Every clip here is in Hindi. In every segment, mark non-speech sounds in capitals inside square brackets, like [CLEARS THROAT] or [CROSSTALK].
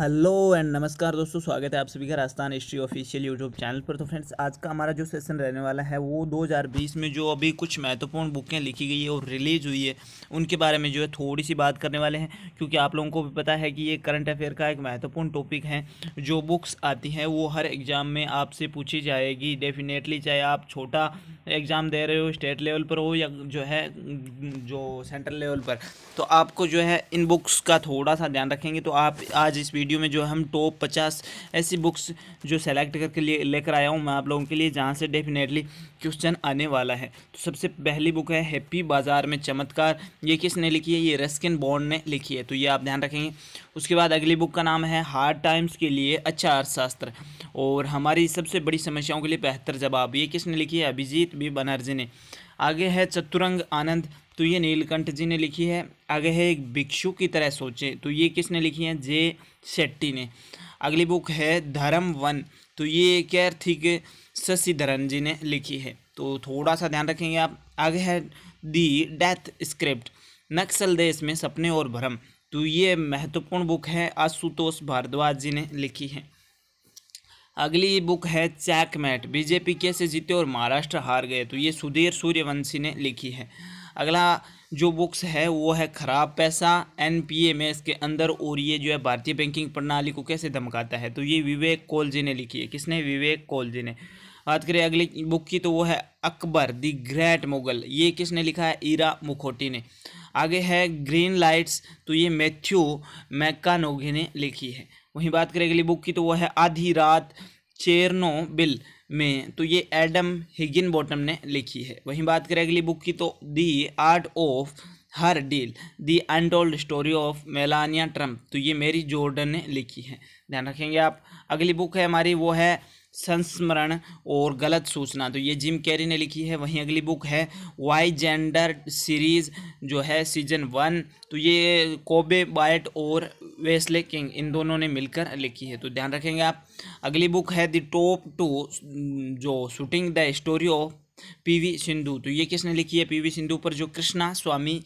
हेलो एंड नमस्कार दोस्तों स्वागत है आप सभी का Rajasthan history official YouTube channel पर तो फ्रेंड्स आज का हमारा जो सेशन रहने वाला है वो 2020 में जो अभी कुछ महत्वपूर्ण बुकें लिखी गई है और रिलीज़ हुई है उनके बारे में जो है थोड़ी सी बात करने वाले हैं क्योंकि आप लोगों को भी पता है कि ये करंट अफेयर का एक महत्वपूर्ण टॉपिक है जो बुक्स आती हैं वो हर एग्ज़ाम में आपसे पूछी जाएगी डेफिनेटली चाहे आप छोटा एग्ज़ाम दे रहे हो स्टेट लेवल पर हो या जो है जो सेंट्रल लेवल पर तो आपको जो है इन बुक्स का थोड़ा सा ध्यान रखेंगे तो आप आज इस वीडियो वीडियो में जो हम टॉप पचास ऐसी बुक्स जो सेलेक्ट करके लिए लेकर आया हूँ मैं आप लोगों के लिए जहाँ से डेफिनेटली क्वेश्चन आने वाला है तो सबसे पहली बुक है हैप्पी बाजार में चमत्कार ये किसने लिखी है ये रस्किन बॉन्ड ने लिखी है तो ये आप ध्यान रखेंगे उसके बाद अगली बुक का नाम है हार्ड टाइम्स के लिए अच्छा अर्थशास्त्र और हमारी सबसे बड़ी समस्याओं के लिए बेहतर जवाब ये किसने लिखी है अभिजीत बी बनर्जी ने आगे है चतुरंग आनंद तो ये नीलकंठ जी ने लिखी है आगे है एक भिक्षु की तरह सोचे तो ये किसने लिखी है जे शेट्टी ने अगली बुक है धर्म वन तो ये क्या ठीक शशिधरन जी ने लिखी है तो थोड़ा सा ध्यान रखेंगे आप आगे है दी डेथ स्क्रिप्ट नक्सल देश में सपने और भ्रम तो ये महत्वपूर्ण बुक है आशुतोष भारद्वाज जी ने लिखी है अगली बुक है चैकमेट बीजेपी कैसे जीते और महाराष्ट्र हार गए तो ये सुधीर सूर्यवंशी ने लिखी है अगला जो बुक्स है वो है ख़राब पैसा एनपीए में इसके अंदर और ये जो है भारतीय बैंकिंग प्रणाली को कैसे धमकाता है तो ये विवेक कौल जी ने लिखी है किसने विवेक कौल जी ने बात करें अगली बुक की तो वो है अकबर दी ग्रेट मुगल ये किसने लिखा है ईरा मुखोटी ने आगे है ग्रीन लाइट्स तो ये मैथ्यू मैकानोगे ने लिखी है वहीं बात करें अगली बुक की तो वो है आधी रात चेरनो बिल में तो ये एडम हिगिन बॉटम ने लिखी है वहीं बात करें अगली बुक की तो the art of her deal the untold story of Melania Trump तो ये मेरी जॉर्डन ने लिखी है ध्यान रखेंगे आप अगली बुक है हमारी वो है संस्मरण और गलत सूचना तो ये जिम कैरी ने लिखी है वहीं अगली बुक है वाई जेंडर सीरीज़ जो है सीजन वन तो ये कोबे बायट और वेस्ले किंग इन दोनों ने मिलकर लिखी है तो ध्यान रखेंगे आप अगली बुक है द टॉप टू जो shooting the story of PV Sindhu तो ये किसने लिखी है पीवी सिंधु पर जो कृष्णा स्वामी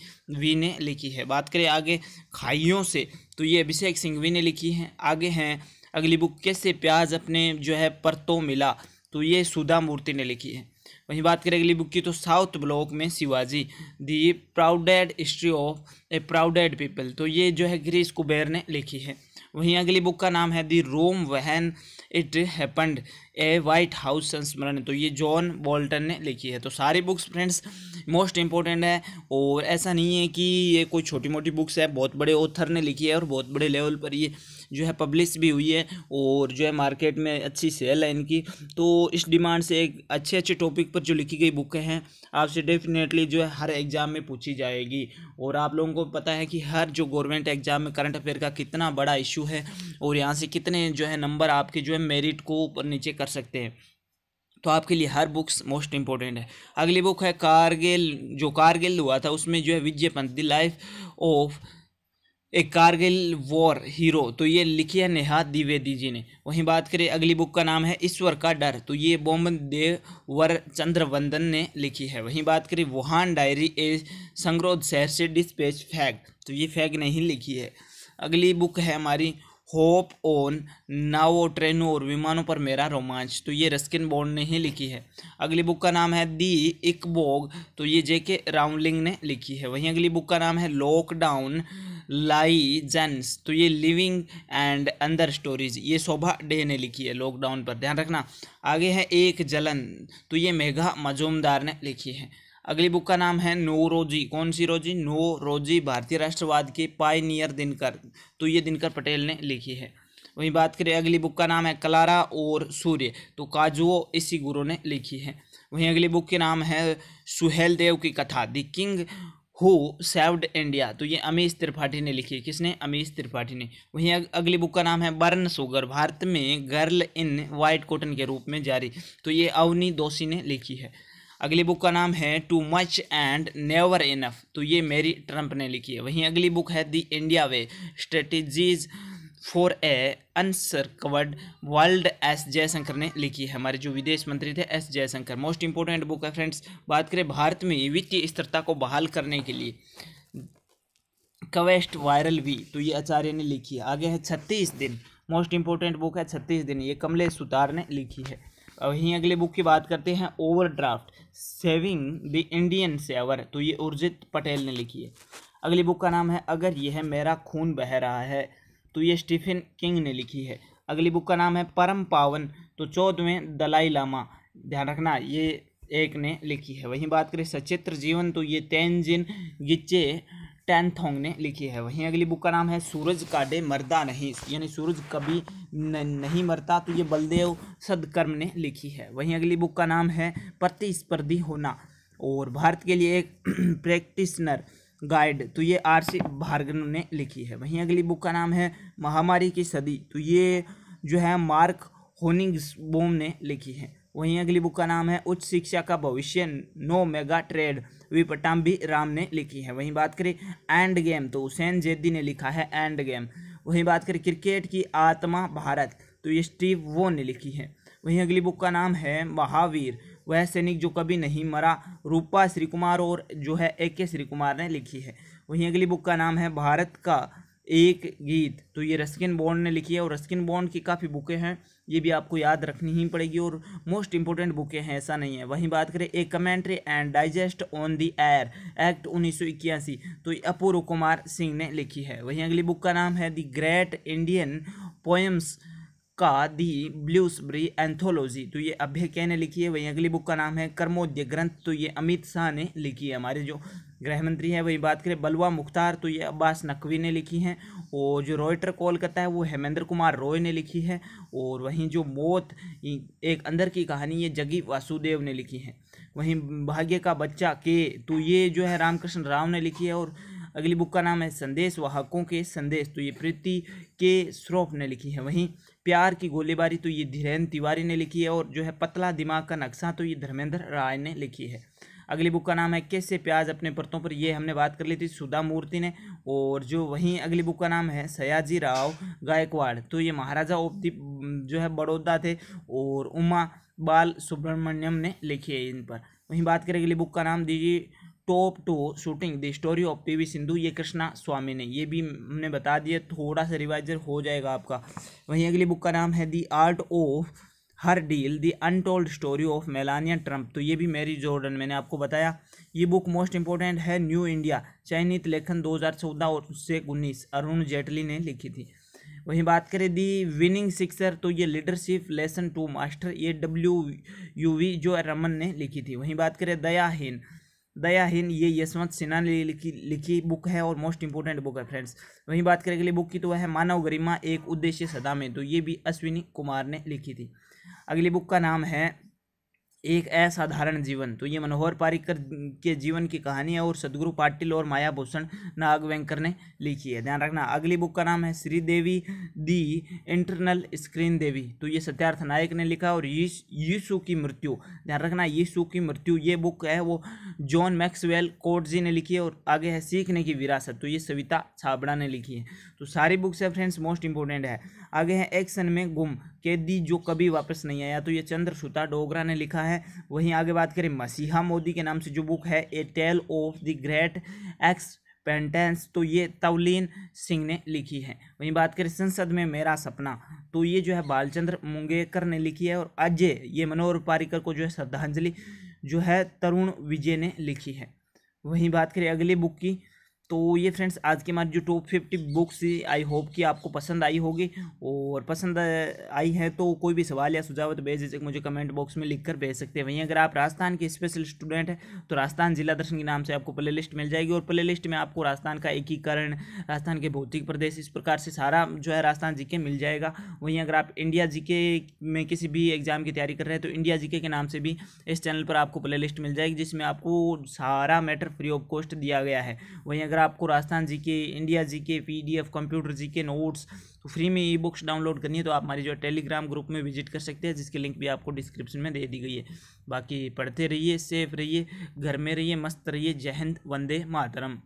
वी ने लिखी है बात करें आगे खाइयों से तो ये अभिषेक सिंघवी ने लिखी है आगे हैं अगली बुक कैसे प्याज अपने जो है परतों मिला तो ये सुधा मूर्ति ने लिखी है वहीं बात करें अगली बुक की तो साउथ ब्लॉक में Shivaji the proudest history of a proudest people तो ये जो है ग्रीस कुबेर ने लिखी है वहीं अगली बुक का नाम है the room where it happened a White House संस्मरण तो ये जॉन बोल्टन ने लिखी है तो सारी बुक्स फ्रेंड्स मोस्ट इम्पोर्टेंट है और ऐसा नहीं है कि ये कोई छोटी मोटी बुक्स है बहुत बड़े ऑथर ने लिखी है और बहुत बड़े लेवल पर ये जो है पब्लिश भी हुई है और जो है मार्केट में अच्छी सेल है इनकी तो इस डिमांड से एक अच्छे अच्छे टॉपिक पर जो लिखी गई बुकें हैं आपसे डेफिनेटली जो है हर एग्ज़ाम में पूछी जाएगी और आप लोगों को पता है कि हर जो गवर्नमेंट एग्ज़ाम में करंट अफेयर का कितना बड़ा इशू है और यहाँ से कितने जो है नंबर आपके जो है मेरिट को ऊपर नीचे कर सकते हैं तो आपके लिए हर बुक्स मोस्ट इम्पॉर्टेंट है अगली बुक है कारगिल जो कारगिल हुआ था उसमें जो है Vijay Pant the life of a Kargil war hero तो ये लिखी है नेहा द्विवेदी जी ने वहीं बात करें अगली बुक का नाम है ईश्वर का डर तो ये बोमन देवर वंदन ने लिखी है वहीं बात करें वुहान डायरी ए संगरोध शहर से डिस्पेच फैग तो ये फैग नहीं लिखी है अगली बुक है हमारी होप ऑन नाव और और विमानों पर मेरा रोमांच तो ये रस्किन बॉन्ड ने ही लिखी है अगली बुक का नाम है दी इकबोग तो ये जे के राउंडलिंग ने लिखी है वहीं अगली बुक का नाम है लॉकडाउन लाई जेंस तो ये लिविंग एंड अंदर स्टोरीज ये शोभा डे ने लिखी है लॉकडाउन पर ध्यान रखना आगे है एक जलन तो ये मेघा मजूमदार ने लिखी है अगली बुक का नाम है नो रोजी कौन सी रोजी नो रोजी भारतीय राष्ट्रवाद के पाइनियर दिनकर तो ये दिनकर पटेल ने लिखी है वहीं बात करें अगली बुक का नाम है कलारा और सूर्य तो काजुओ इसी गुरु ने लिखी है वहीं अगली बुक के नाम है सुहेल देव की कथा the king who saved India तो ये अमीश त्रिपाठी ने लिखी है किसने अमीश त्रिपाठी ने वहीं अगली बुक का नाम है बर्न सुगर भारत में गर्ल इन वाइट कॉटन के रूप में जारी तो ये अवनी दोषी ने लिखी है अगली बुक का नाम है too much and never enough तो ये मेरी ट्रंप ने लिखी है वहीं अगली बुक है the India way strategies for a uncertain world S Jaishankar ने लिखी है हमारे जो विदेश मंत्री थे S Jaishankar most important book है फ्रेंड्स बात करें भारत में वित्तीय स्थिरता को बहाल करने के लिए कवेस्ट वायरल वी तो ये आचार्य ने लिखी है आगे है छत्तीस दिन मोस्ट इंपॉर्टेंट बुक है छत्तीस दिन ये कमलेश सुतार ने लिखी है वहीं अगले बुक की बात करते हैं overdraft saving the Indian saver तो ये उर्जित पटेल ने लिखी है अगली बुक का नाम है अगर यह मेरा खून बह रहा है तो ये स्टीफन किंग ने लिखी है अगली बुक का नाम है परम पावन तो चौदहवें दलाई लामा ध्यान रखना ये एक ने लिखी है वहीं बात करें सचित्र जीवन तो ये तेनजिन गिच्चे टेंथोंग ने लिखी है वहीं अगली बुक का नाम है सूरज का डे मरदा नहीं यानी सूरज कभी न, नहीं मरता तो ये बलदेव सदकर्म ने लिखी है वहीं अगली बुक का नाम है प्रतिस्पर्धी होना और भारत के लिए एक प्रैक्टिशनर [CLEARS THROAT] गाइड तो ये आर सी भार्गन ने लिखी है वहीं अगली बुक का नाम है महामारी की सदी तो ये जो है मार्क होनिंग्स बोम ने लिखी है वहीं अगली बुक का नाम है उच्च शिक्षा का भविष्य नो मेगा ट्रेड विपटाम्बी राम ने लिखी है वहीं बात करें एंड गेम तो हुसैन जेदी ने लिखा है एंड गेम वहीं बात करें क्रिकेट की आत्मा भारत तो ये स्टीव वो ने लिखी है वहीं अगली बुक का नाम है महावीर वह सैनिक जो कभी नहीं मरा रूपा श्री कुमार और जो है ए के श्री कुमार ने लिखी है वहीं अगली बुक का नाम है भारत का एक गीत तो ये रस्किन बॉन्ड ने लिखी है और रस्किन बॉन्ड की काफ़ी बुकें हैं ये भी आपको याद रखनी ही पड़ेगी और मोस्ट इंपॉर्टेंट बुकें हैं ऐसा नहीं है वहीं बात करें a commentary and digest on the air act उन्नीस तो अपूर्व कुमार सिंह ने लिखी है वहीं अगली बुक का नाम है दी ग्रेट इंडियन पोएम्स का दी ब्लूसबरी एंथोलॉजी तो ये अभ्य के ने लिखी है वहीं अगली बुक का नाम है कर्मोद्य ग्रंथ तो ये अमित शाह ने लिखी है हमारे जो गृहमंत्री है हैं वही बात करें बलवा मुख्तार तो ये अब्बास नकवी ने लिखी है और जो रॉयटर कोलकाता है वो हेमेंद्र कुमार रॉय ने लिखी है और वहीं जो मौत एक अंदर की कहानी ये जगी वासुदेव ने लिखी है वहीं भाग्य का बच्चा के तो ये जो है रामकृष्ण राव ने लिखी है और अगली बुक का नाम है संदेश वाहकों के संदेश तो ये प्रीति के श्रॉफ ने लिखी है वहीं प्यार की गोलीबारी तो ये धीरेन्द्र तिवारी ने लिखी है और जो है पतला दिमाग का नक्शा तो ये धर्मेंद्र राय ने लिखी है अगली बुक का नाम है कैसे प्याज अपने परतों पर ये हमने बात कर ली थी सुधा मूर्ति ने और जो वहीं अगली बुक का नाम है सयाजी राव गायकवाड़ तो ये महाराजा ऑफ दी जो है बड़ौदा थे और उमा बाल सुब्रमण्यम ने लिखी है इन पर वहीं बात करें अगली बुक का नाम दीजिए top to shooting the story of PV Sindhu ये कृष्णा स्वामी ने ये भी हमने बता दिया थोड़ा सा रिवाइजर हो जाएगा आपका वहीं अगली बुक का नाम है the art of her deal the untold story of Melania Trump तो ये भी मेरी जॉर्डन मैंने आपको बताया ये बुक मोस्ट इंपॉर्टेंट है न्यू इंडिया चयनित लेखन 2014 और उससे उन्नीस अरुण जेटली ने लिखी थी वहीं बात करें दी विनिंग सिक्सर तो ये लीडरशिप लेसन टू मास्टर ये डब्ल्यू यू वी जो रमन ने लिखी थी वहीं बात करें दयाहीन दया हिंद ये यशवंत सिन्हा ने लिखी लिखी बुक है और मोस्ट इंपॉर्टेंट बुक है फ्रेंड्स वहीं बात करें अगली बुक की तो वह है मानव गरिमा एक उद्देश्य सदा में तो ये भी अश्विनी कुमार ने लिखी थी अगली बुक का नाम है एक असाधारण जीवन तो ये मनोहर पारिकर के जीवन की कहानी है और सदगुरु पाटिल और माया भूषण नागवेंकर ने लिखी है ध्यान रखना अगली बुक का नाम है श्रीदेवी दी इंटरनल स्क्रीन देवी तो ये सत्यार्थ नायक ने लिखा और यीशु की मृत्यु ध्यान रखना यीशु की मृत्यु ये बुक है वो जॉन मैक्सवेल कोट जी ने लिखी है और आगे है सीखने की विरासत तो ये सविता छाबड़ा ने लिखी है तो सारी बुक्स है फ्रेंड्स मोस्ट इंपॉर्टेंट है आगे है एक्शन में गुम कैदी जो कभी वापस नहीं आया तो ये चंद्रसुता डोगरा ने लिखा है है वहीं आगे बात करें मसीहा मोदी के नाम से जो बुक है a tale of the great expectations तो ये तवलीन सिंह ने लिखी है वहीं बात करें संसद में मेरा सपना तो ये जो है बालचंद्र मुंगेकर ने लिखी है और अजय ये मनोहर पारिकर को जो है श्रद्धांजलि जो है तरुण विजय ने लिखी है वहीं बात करें अगली बुक की तो ये फ्रेंड्स आज की हमारी जो top fifty books I hope कि आपको पसंद आई होगी और पसंद आई है तो कोई भी सवाल या सुझाव तो भेज मुझे कमेंट बॉक्स में लिख कर भेज सकते हैं वहीं अगर आप राजस्थान के स्पेशल स्टूडेंट हैं तो राजस्थान जिला दर्शन के नाम से आपको प्ले लिस्ट मिल जाएगी और प्ले लिस्ट में आपको राजस्थान का एकीकरण राजस्थान के भौतिक प्रदेश इस प्रकार से सारा जो है राजस्थान जी मिल जाएगा वहीं अगर आप इंडिया जी में किसी भी एग्ज़ाम की तैयारी कर रहे हैं तो इंडिया जी के नाम से भी इस चैनल पर आपको प्ले लिस्ट मिल जाएगी जिसमें आपको सारा मैटर फ्री ऑफ कॉस्ट दिया गया है वहीं अगर आपको राजस्थान जी के India G K P D F computer G K notes तो फ्री में ई बुक्स डाउनलोड करनी है तो आप हमारी जो टेलीग्राम ग्रुप में विजिट कर सकते हैं जिसकी लिंक भी आपको डिस्क्रिप्शन में दे दी गई है बाकी पढ़ते रहिए सेफ रहिए घर में रहिए मस्त रहिए जय हिंद वंदे मातरम